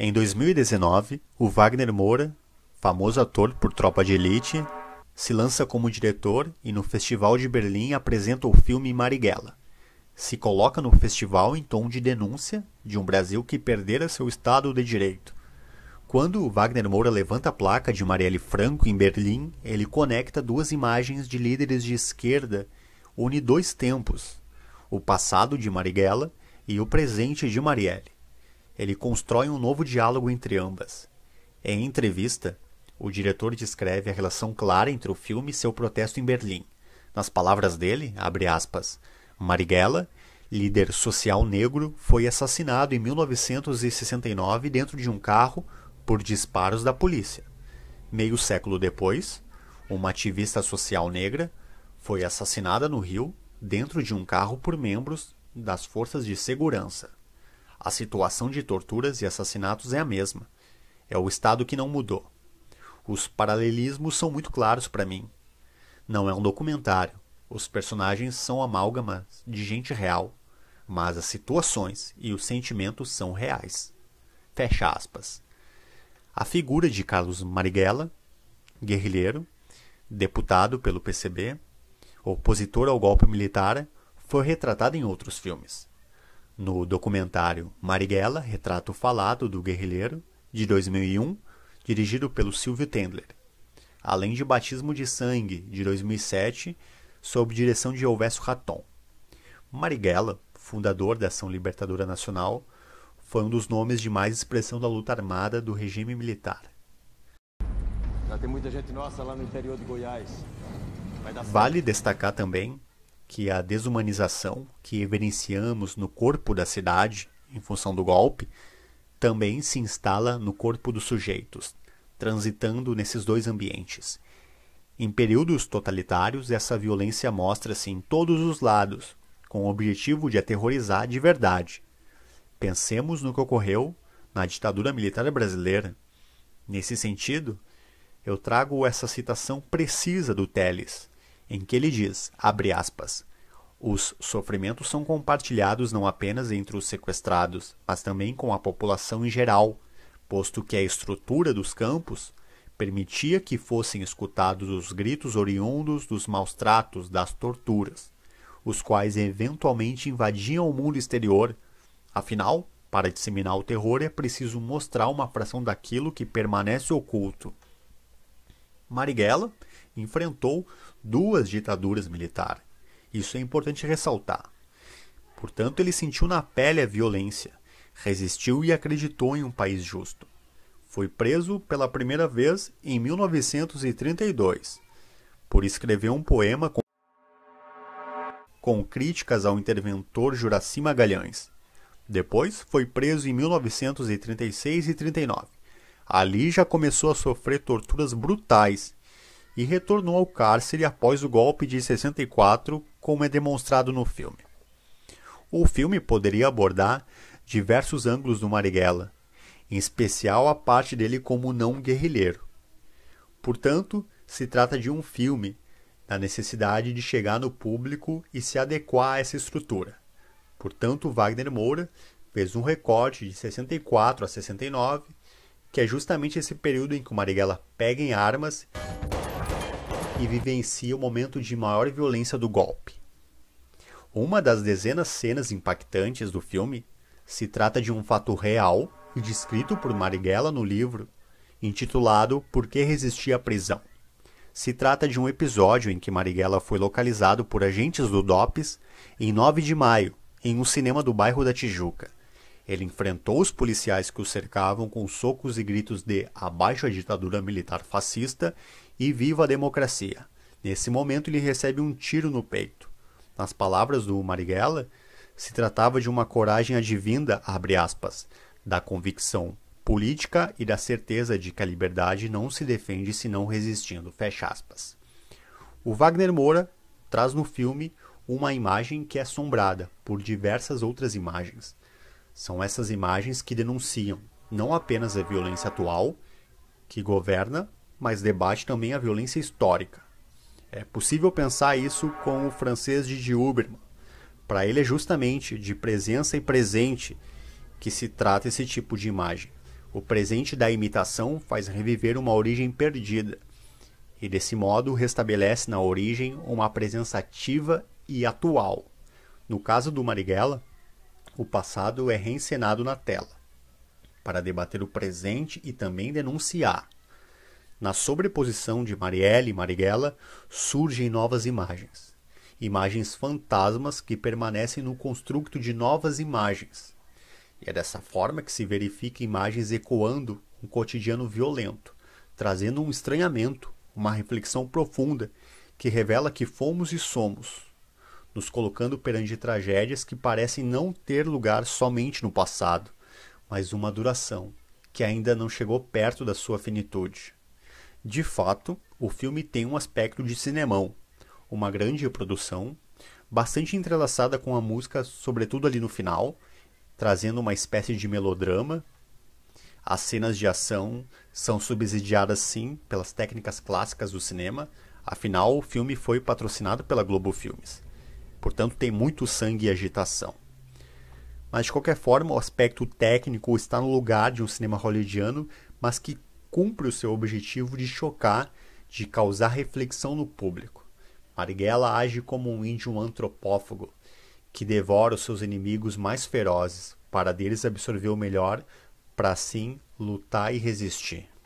Em 2019, o Wagner Moura, famoso ator por Tropa de Elite, se lança como diretor e no Festival de Berlim apresenta o filme Marighella. Se coloca no festival em tom de denúncia de um Brasil que perdera seu Estado de Direito. Quando Wagner Moura levanta a placa de Marielle Franco em Berlim, ele conecta duas imagens de líderes de esquerda, une dois tempos, o passado de Marighella e o presente de Marielle ele constrói um novo diálogo entre ambas. Em entrevista, o diretor descreve a relação clara entre o filme e seu protesto em Berlim. Nas palavras dele, abre aspas, Marighella, líder social negro, foi assassinado em 1969 dentro de um carro por disparos da polícia. Meio século depois, uma ativista social negra foi assassinada no Rio dentro de um carro por membros das forças de segurança. A situação de torturas e assassinatos é a mesma. É o Estado que não mudou. Os paralelismos são muito claros para mim. Não é um documentário. Os personagens são amálgamas de gente real, mas as situações e os sentimentos são reais. Fecha aspas. A figura de Carlos Marighella, guerrilheiro, deputado pelo PCB, opositor ao golpe militar, foi retratada em outros filmes no documentário Marighella, Retrato Falado do Guerrilheiro, de 2001, dirigido pelo Silvio Tendler, além de Batismo de Sangue, de 2007, sob direção de Elvesso Raton. Marighella, fundador da Ação Libertadora Nacional, foi um dos nomes de mais expressão da luta armada do regime militar. Já tem muita gente nossa lá no interior de Goiás. Vale destacar também que é a desumanização que evidenciamos no corpo da cidade, em função do golpe, também se instala no corpo dos sujeitos, transitando nesses dois ambientes. Em períodos totalitários, essa violência mostra-se em todos os lados, com o objetivo de aterrorizar de verdade. Pensemos no que ocorreu na ditadura militar brasileira. Nesse sentido, eu trago essa citação precisa do Teles, em que ele diz, abre aspas, os sofrimentos são compartilhados não apenas entre os sequestrados, mas também com a população em geral, posto que a estrutura dos campos permitia que fossem escutados os gritos oriundos dos maus tratos, das torturas, os quais eventualmente invadiam o mundo exterior. Afinal, para disseminar o terror é preciso mostrar uma fração daquilo que permanece oculto. Marighella enfrentou duas ditaduras militares. Isso é importante ressaltar. Portanto, ele sentiu na pele a violência, resistiu e acreditou em um país justo. Foi preso pela primeira vez em 1932 por escrever um poema com, com críticas ao interventor Juraci Magalhães. Depois foi preso em 1936 e 39. Ali já começou a sofrer torturas brutais e retornou ao cárcere após o golpe de 64, como é demonstrado no filme. O filme poderia abordar diversos ângulos do Marighella, em especial a parte dele como não guerrilheiro. Portanto, se trata de um filme da necessidade de chegar no público e se adequar a essa estrutura. Portanto, Wagner Moura fez um recorte de 64 a 69 que é justamente esse período em que o Marighella pega em armas e vivencia o momento de maior violência do golpe. Uma das dezenas cenas impactantes do filme se trata de um fato real e descrito por Marighella no livro, intitulado Por que resistir à prisão. Se trata de um episódio em que Marighella foi localizado por agentes do DOPS em 9 de maio, em um cinema do bairro da Tijuca. Ele enfrentou os policiais que o cercavam com socos e gritos de abaixo a ditadura militar fascista e viva a democracia. Nesse momento, ele recebe um tiro no peito. Nas palavras do Marighella, se tratava de uma coragem advinda, aspas, da convicção política e da certeza de que a liberdade não se defende senão resistindo, fecha aspas. O Wagner Moura traz no filme uma imagem que é assombrada por diversas outras imagens. São essas imagens que denunciam não apenas a violência atual que governa, mas debate também a violência histórica. É possível pensar isso com o francês de Huberman. Para ele é justamente de presença e presente que se trata esse tipo de imagem. O presente da imitação faz reviver uma origem perdida e, desse modo, restabelece na origem uma presença ativa e atual. No caso do Marighella, o passado é reencenado na tela, para debater o presente e também denunciar. Na sobreposição de Marielle e Marighella surgem novas imagens. Imagens fantasmas que permanecem no construto de novas imagens. E é dessa forma que se verifica imagens ecoando um cotidiano violento, trazendo um estranhamento, uma reflexão profunda que revela que fomos e somos, nos colocando perante tragédias que parecem não ter lugar somente no passado, mas uma duração que ainda não chegou perto da sua finitude. De fato, o filme tem um aspecto de cinemão, uma grande produção, bastante entrelaçada com a música, sobretudo ali no final, trazendo uma espécie de melodrama. As cenas de ação são subsidiadas sim pelas técnicas clássicas do cinema, afinal o filme foi patrocinado pela Globo Filmes. Portanto, tem muito sangue e agitação. Mas, de qualquer forma, o aspecto técnico está no lugar de um cinema hollywoodiano, mas que cumpre o seu objetivo de chocar, de causar reflexão no público. Marighella age como um índio antropófago, que devora os seus inimigos mais ferozes, para deles absorver o melhor, para assim lutar e resistir.